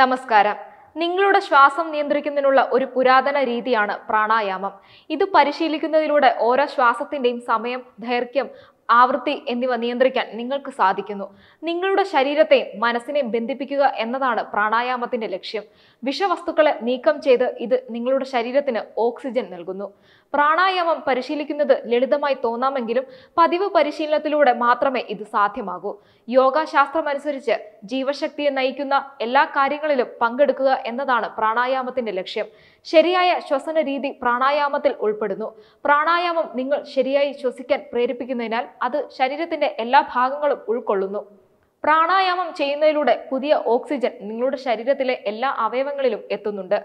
നമസ്കാരം നിങ്ങളുടെ ശ്വാസം നിയന്ത്രിക്കുന്നതിനുള്ള ഒരു പുരാതന രീതിയാണ് പ്രാണായാമം ഇത് പരിശീലിക്കുന്നതിലൂടെ ഓരോ ശ്വാസത്തിൻ്റെയും സമയം ദൈർഘ്യം ആവൃത്തി എന്നിവ നിയന്ത്രിക്കാൻ നിങ്ങൾക്ക് സാധിക്കുന്നു നിങ്ങളുടെ ശരീരത്തെ മനസ്സിനെ ബന്ധിപ്പിക്കുക എന്നതാണ് പ്രാണായാമത്തിന്റെ ലക്ഷ്യം വിഷവസ്തുക്കളെ നീക്കം ചെയ്ത് ഇത് നിങ്ങളുടെ ശരീരത്തിന് ഓക്സിജൻ നൽകുന്നു പ്രാണായാമം പരിശീലിക്കുന്നത് ലളിതമായി തോന്നാമെങ്കിലും പതിവ് പരിശീലനത്തിലൂടെ മാത്രമേ ഇത് സാധ്യമാകൂ യോഗാശാസ്ത്രമനുസരിച്ച് ജീവശക്തിയെ നയിക്കുന്ന എല്ലാ കാര്യങ്ങളിലും പങ്കെടുക്കുക എന്നതാണ് പ്രാണായാമത്തിന്റെ ലക്ഷ്യം ശരിയായ ശ്വസന രീതി പ്രാണായാമത്തിൽ ഉൾപ്പെടുന്നു പ്രാണായാമം നിങ്ങൾ ശരിയായി ശ്വസിക്കാൻ പ്രേരിപ്പിക്കുന്നതിനാൽ അത് ശരീരത്തിന്റെ എല്ലാ ഭാഗങ്ങളും ഉൾക്കൊള്ളുന്നു പ്രാണായാമം ചെയ്യുന്നതിലൂടെ പുതിയ ഓക്സിജൻ നിങ്ങളുടെ ശരീരത്തിലെ എല്ലാ അവയവങ്ങളിലും എത്തുന്നുണ്ട്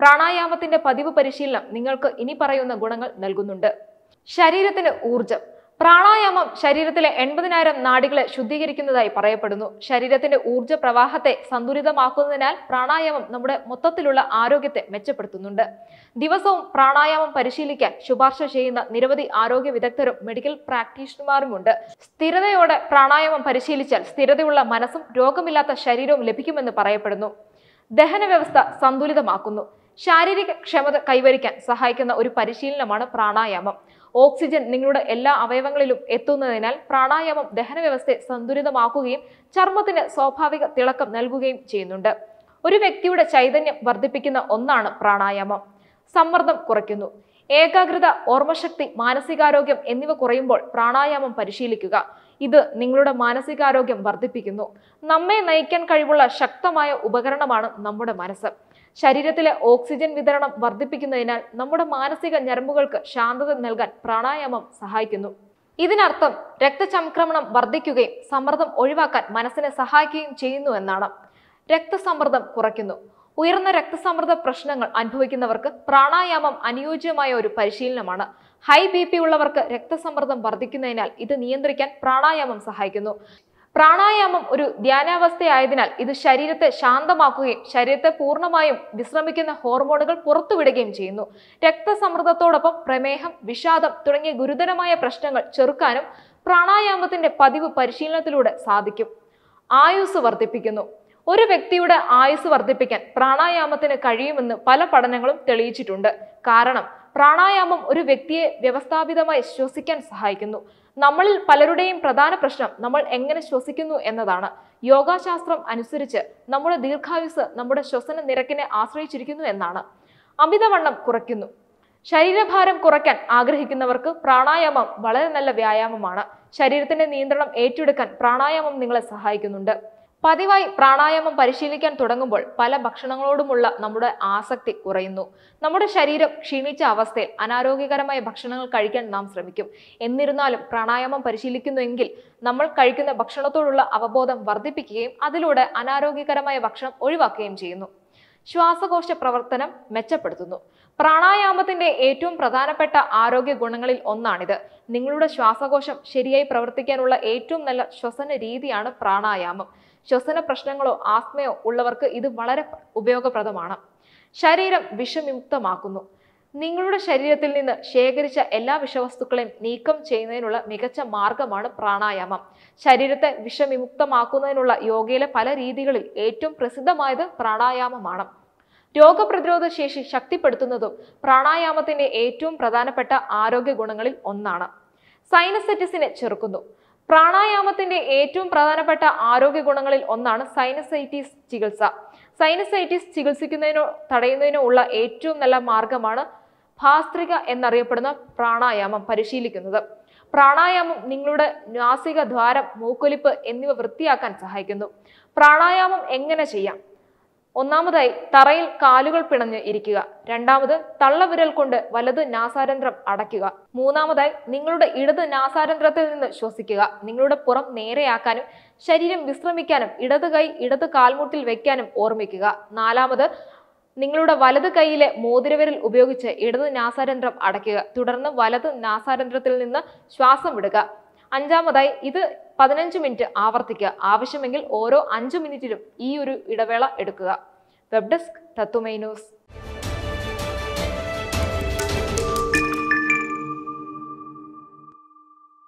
പ്രാണായാമത്തിന്റെ പതിവ് പരിശീലനം നിങ്ങൾക്ക് ഇനി പറയുന്ന ഗുണങ്ങൾ നൽകുന്നുണ്ട് ശരീരത്തിന് ഊർജം പ്രാണായാമം ശരീരത്തിലെ എൺപതിനായിരം നാടികളെ ശുദ്ധീകരിക്കുന്നതായി പറയപ്പെടുന്നു ശരീരത്തിന്റെ ഊർജ പ്രവാഹത്തെ സന്തുലിതമാക്കുന്നതിനാൽ പ്രാണായാമം നമ്മുടെ മൊത്തത്തിലുള്ള ആരോഗ്യത്തെ മെച്ചപ്പെടുത്തുന്നുണ്ട് ദിവസവും പ്രാണായാമം പരിശീലിക്കാൻ ശുപാർശ ചെയ്യുന്ന നിരവധി ആരോഗ്യ വിദഗ്ധരും മെഡിക്കൽ പ്രാക്ടീഷണർമാരുമുണ്ട് സ്ഥിരതയോടെ പ്രാണായാമം പരിശീലിച്ചാൽ സ്ഥിരതയുള്ള മനസ്സും രോഗമില്ലാത്ത ശരീരവും ലഭിക്കുമെന്ന് പറയപ്പെടുന്നു ദഹന വ്യവസ്ഥ സന്തുലിതമാക്കുന്നു ശാരീരിക ക്ഷമത കൈവരിക്കാൻ സഹായിക്കുന്ന ഒരു പരിശീലനമാണ് പ്രാണായാമം ഓക്സിജൻ നിങ്ങളുടെ എല്ലാ അവയവങ്ങളിലും എത്തുന്നതിനാൽ പ്രാണായാമം ദഹന വ്യവസ്ഥയെ സന്തുലിതമാക്കുകയും ചർമ്മത്തിന് സ്വാഭാവിക തിളക്കം നൽകുകയും ചെയ്യുന്നുണ്ട് ഒരു വ്യക്തിയുടെ ചൈതന്യം വർദ്ധിപ്പിക്കുന്ന ഒന്നാണ് പ്രാണായാമം സമ്മർദ്ദം കുറയ്ക്കുന്നു ഏകാഗ്രത ഓർമ്മശക്തി മാനസികാരോഗ്യം എന്നിവ കുറയുമ്പോൾ പ്രാണായാമം പരിശീലിക്കുക ഇത് നിങ്ങളുടെ മാനസികാരോഗ്യം വർദ്ധിപ്പിക്കുന്നു നമ്മെ നയിക്കാൻ കഴിവുള്ള ശക്തമായ ഉപകരണമാണ് നമ്മുടെ മനസ്സ് ശരീരത്തിലെ ഓക്സിജൻ വിതരണം വർദ്ധിപ്പിക്കുന്നതിനാൽ നമ്മുടെ മാനസിക ഞരമ്പുകൾക്ക് ശാന്തത നൽകാൻ പ്രാണായാമം സഹായിക്കുന്നു ഇതിനർത്ഥം രക്തചംക്രമണം വർദ്ധിക്കുകയും സമ്മർദ്ദം ഒഴിവാക്കാൻ മനസ്സിനെ സഹായിക്കുകയും ചെയ്യുന്നു എന്നാണ് രക്തസമ്മർദ്ദം കുറയ്ക്കുന്നു ഉയർന്ന രക്തസമ്മർദ്ദ പ്രശ്നങ്ങൾ അനുഭവിക്കുന്നവർക്ക് പ്രാണായാമം അനുയോജ്യമായ ഒരു പരിശീലനമാണ് ഹൈ ബി പി ഉള്ളവർക്ക് രക്തസമ്മർദ്ദം വർദ്ധിക്കുന്നതിനാൽ ഇത് നിയന്ത്രിക്കാൻ പ്രാണായാമം സഹായിക്കുന്നു പ്രാണായാമം ഒരു ധ്യാനാവസ്ഥയായതിനാൽ ഇത് ശരീരത്തെ ശാന്തമാക്കുകയും ശരീരത്തെ പൂർണ്ണമായും വിശ്രമിക്കുന്ന ഹോർമോണുകൾ പുറത്തുവിടുകയും ചെയ്യുന്നു രക്തസമ്മർദ്ദത്തോടൊപ്പം പ്രമേഹം വിഷാദം തുടങ്ങിയ ഗുരുതരമായ പ്രശ്നങ്ങൾ ചെറുക്കാനും പ്രാണായാമത്തിന്റെ പതിവ് പരിശീലനത്തിലൂടെ സാധിക്കും ആയുസ് വർദ്ധിപ്പിക്കുന്നു ഒരു വ്യക്തിയുടെ ആയുസ് വർദ്ധിപ്പിക്കാൻ പ്രാണായാമത്തിന് കഴിയുമെന്ന് പല പഠനങ്ങളും തെളിയിച്ചിട്ടുണ്ട് കാരണം പ്രാണായാമം ഒരു വ്യക്തിയെ വ്യവസ്ഥാപിതമായി ശ്വസിക്കാൻ സഹായിക്കുന്നു നമ്മളിൽ പലരുടെയും പ്രധാന പ്രശ്നം നമ്മൾ എങ്ങനെ ശ്വസിക്കുന്നു എന്നതാണ് യോഗാശാസ്ത്രം അനുസരിച്ച് നമ്മുടെ ദീർഘായുസ് നമ്മുടെ ശ്വസന നിരക്കിനെ ആശ്രയിച്ചിരിക്കുന്നു എന്നാണ് അമിതവണ്ണം കുറയ്ക്കുന്നു ശരീരഭാരം കുറയ്ക്കാൻ ആഗ്രഹിക്കുന്നവർക്ക് പ്രാണായാമം വളരെ നല്ല വ്യായാമമാണ് ശരീരത്തിന്റെ നിയന്ത്രണം ഏറ്റെടുക്കാൻ പ്രാണായാമം നിങ്ങളെ സഹായിക്കുന്നുണ്ട് പതിവായി പ്രാണായാമം പരിശീലിക്കാൻ തുടങ്ങുമ്പോൾ പല ഭക്ഷണങ്ങളോടുമുള്ള നമ്മുടെ ആസക്തി കുറയുന്നു നമ്മുടെ ശരീരം ക്ഷീണിച്ച അവസ്ഥയിൽ അനാരോഗ്യകരമായ ഭക്ഷണങ്ങൾ കഴിക്കാൻ നാം ശ്രമിക്കും എന്നിരുന്നാലും പ്രാണായാമം പരിശീലിക്കുന്നുവെങ്കിൽ നമ്മൾ കഴിക്കുന്ന ഭക്ഷണത്തോടുള്ള അവബോധം വർദ്ധിപ്പിക്കുകയും അതിലൂടെ അനാരോഗ്യകരമായ ഭക്ഷണം ഒഴിവാക്കുകയും ചെയ്യുന്നു ശ്വാസകോശ പ്രവർത്തനം മെച്ചപ്പെടുത്തുന്നു പ്രാണായാമത്തിന്റെ ഏറ്റവും പ്രധാനപ്പെട്ട ആരോഗ്യ ഗുണങ്ങളിൽ ഒന്നാണിത് നിങ്ങളുടെ ശ്വാസകോശം ശരിയായി പ്രവർത്തിക്കാനുള്ള ഏറ്റവും നല്ല ശ്വസന രീതിയാണ് പ്രാണായാമം ശ്വസന പ്രശ്നങ്ങളോ ആസ്മയോ ഉള്ളവർക്ക് ഇത് വളരെ ഉപയോഗപ്രദമാണ് ശരീരം വിഷമുക്തമാക്കുന്നു നിങ്ങളുടെ ശരീരത്തിൽ നിന്ന് ശേഖരിച്ച എല്ലാ വിഷവസ്തുക്കളെയും നീക്കം ചെയ്യുന്നതിനുള്ള മികച്ച മാർഗമാണ് പ്രാണായാമം ശരീരത്തെ വിഷവിമുക്തമാക്കുന്നതിനുള്ള യോഗയിലെ പല രീതികളിൽ ഏറ്റവും പ്രസിദ്ധമായത് പ്രാണായാമമാണ് രോഗപ്രതിരോധ ശേഷി ശക്തിപ്പെടുത്തുന്നതും പ്രാണായാമത്തിന്റെ ഏറ്റവും പ്രധാനപ്പെട്ട ആരോഗ്യ ഗുണങ്ങളിൽ ഒന്നാണ് സൈനസെറ്റിസിനെ ചെറുക്കുന്നു പ്രാണായാമത്തിന്റെ ഏറ്റവും പ്രധാനപ്പെട്ട ആരോഗ്യ ഗുണങ്ങളിൽ ഒന്നാണ് സൈനസൈറ്റിസ് ചികിത്സ സൈനസൈറ്റിസ് ചികിത്സിക്കുന്നതിനോ തടയുന്നതിനോ ഉള്ള ഏറ്റവും നല്ല മാർഗമാണ് ഭാസ്ത്രിക എന്നറിയപ്പെടുന്ന പ്രാണായാമം പരിശീലിക്കുന്നത് പ്രാണായാമം നിങ്ങളുടെ നാസിക ദ്വാരം മൂക്കൊലിപ്പ് എന്നിവ വൃത്തിയാക്കാൻ സഹായിക്കുന്നു പ്രാണായാമം എങ്ങനെ ചെയ്യാം ഒന്നാമതായി തറയിൽ കാലുകൾ പിണഞ്ഞ് ഇരിക്കുക രണ്ടാമത് തള്ളവിരൽ കൊണ്ട് വലത് നാസാരന്ധ്രം അടയ്ക്കുക മൂന്നാമതായി നിങ്ങളുടെ ഇടത് നാസാരന്ധ്രത്തിൽ നിന്ന് ശ്വസിക്കുക നിങ്ങളുടെ പുറം നേരെയാക്കാനും ശരീരം വിശ്രമിക്കാനും ഇടത് കൈ ഇടത് കാൽമുട്ടിൽ വെക്കാനും ഓർമ്മിക്കുക നാലാമത് നിങ്ങളുടെ വലത് കൈയിലെ മോതിരവിരൽ ഉപയോഗിച്ച് ഇടത് നാസാരന്ധ്രം അടയ്ക്കുക തുടർന്ന് വലത് നാസാരന്ധ്രത്തിൽ നിന്ന് ശ്വാസം വിടുക അഞ്ചാമതായി ഇത് പതിനഞ്ച് മിനിറ്റ് ആവർത്തിക്കുക ആവശ്യമെങ്കിൽ ഓരോ അഞ്ച് മിനിറ്റിലും ഈ ഒരു ഇടവേള എടുക്കുക വെബ് ഡെസ്ക് തത്തുമൈ ന്യൂസ്